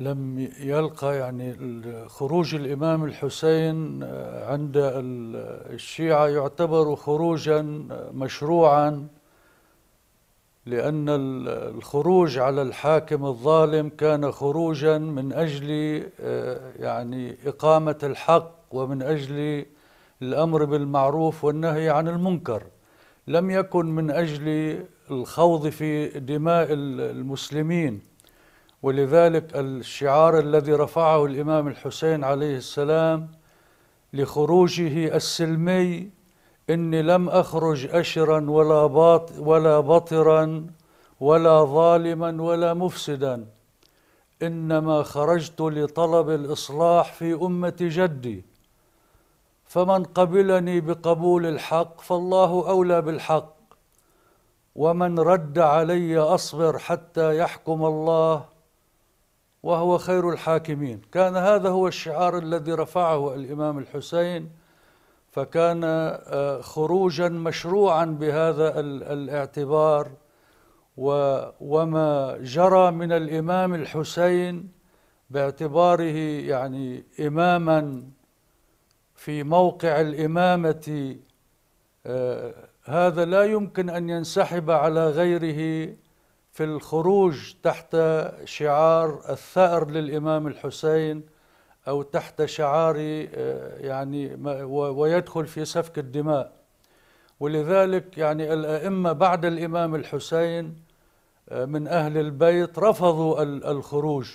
لم يلقى يعني خروج الإمام الحسين عند الشيعة يعتبر خروجا مشروعا لأن الخروج على الحاكم الظالم كان خروجا من أجل آه، يعني إقامة الحق ومن أجل الأمر بالمعروف والنهي عن المنكر لم يكن من أجل الخوض في دماء المسلمين ولذلك الشعار الذي رفعه الإمام الحسين عليه السلام لخروجه السلمي إني لم أخرج أشرا ولا, باط ولا بطرا ولا ظالما ولا مفسدا إنما خرجت لطلب الإصلاح في أمة جدي فمن قبلني بقبول الحق فالله أولى بالحق ومن رد علي أصبر حتى يحكم الله وهو خير الحاكمين كان هذا هو الشعار الذي رفعه الإمام الحسين فكان آه، خروجا مشروعا بهذا الاعتبار وما جرى من الإمام الحسين باعتباره يعني إماما في موقع الإمامة آه، هذا لا يمكن أن ينسحب على غيره في الخروج تحت شعار الثأر للإمام الحسين أو تحت شعار آه، يعني ويدخل في سفك الدماء ولذلك يعني الأئمة بعد الإمام الحسين آه، من أهل البيت رفضوا الخروج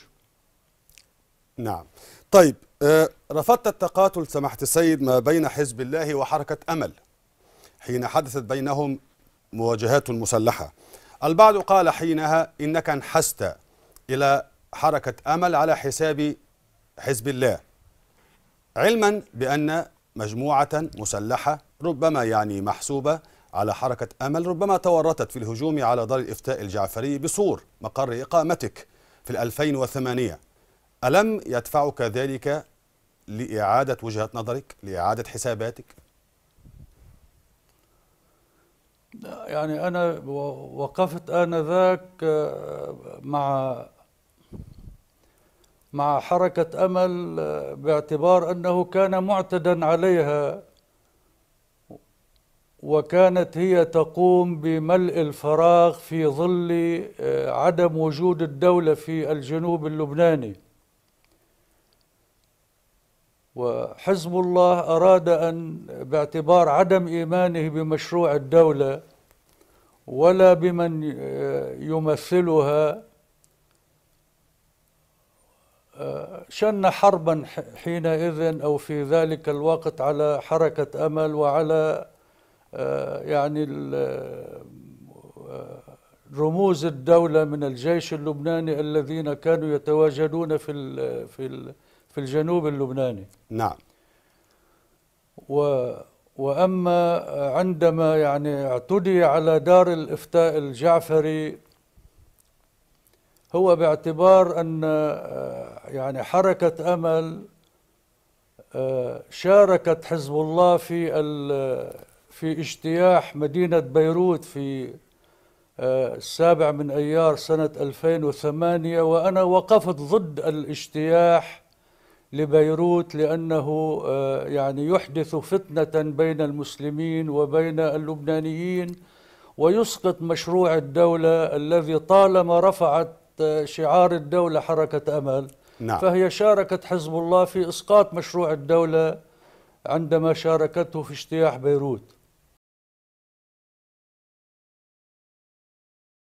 نعم طيب آه، رفضت التقاتل سماحة السيد ما بين حزب الله وحركة أمل حين حدثت بينهم مواجهات مسلحة البعض قال حينها إنك انحست إلى حركة أمل على حساب حزب الله علما بأن مجموعة مسلحة ربما يعني محسوبة على حركة أمل ربما تورطت في الهجوم على دار الإفتاء الجعفري بصور مقر إقامتك في 2008 ألم يدفعك ذلك لإعادة وجهة نظرك لإعادة حساباتك يعني أنا وقفت آنذاك آه، مع مع حركة أمل آه، باعتبار أنه كان معتدا عليها وكانت هي تقوم بملء الفراغ في ظل آه، عدم وجود الدولة في الجنوب اللبناني وحزب الله أراد أن باعتبار عدم إيمانه بمشروع الدولة ولا بمن يمثلها شن حربا حينئذ أو في ذلك الوقت على حركة أمل وعلى يعني رموز الدولة من الجيش اللبناني الذين كانوا يتواجدون في ال في ال في الجنوب اللبناني نعم و وأما عندما يعني اعتدي على دار الإفتاء الجعفري هو باعتبار أن آه، يعني حركة أمل آه، شاركت حزب الله في آه، في اجتياح مدينة بيروت في السابع من أيار سنة 2008 وأنا وقفت ضد الاجتياح لبيروت لأنه آه، يعني يحدث فتنة بين المسلمين وبين اللبنانيين ويسقط مشروع الدولة الذي طالما رفعت آه، شعار الدولة حركة أمل نعم. فهي شاركت حزب الله في إسقاط مشروع الدولة عندما شاركته في اجتياح بيروت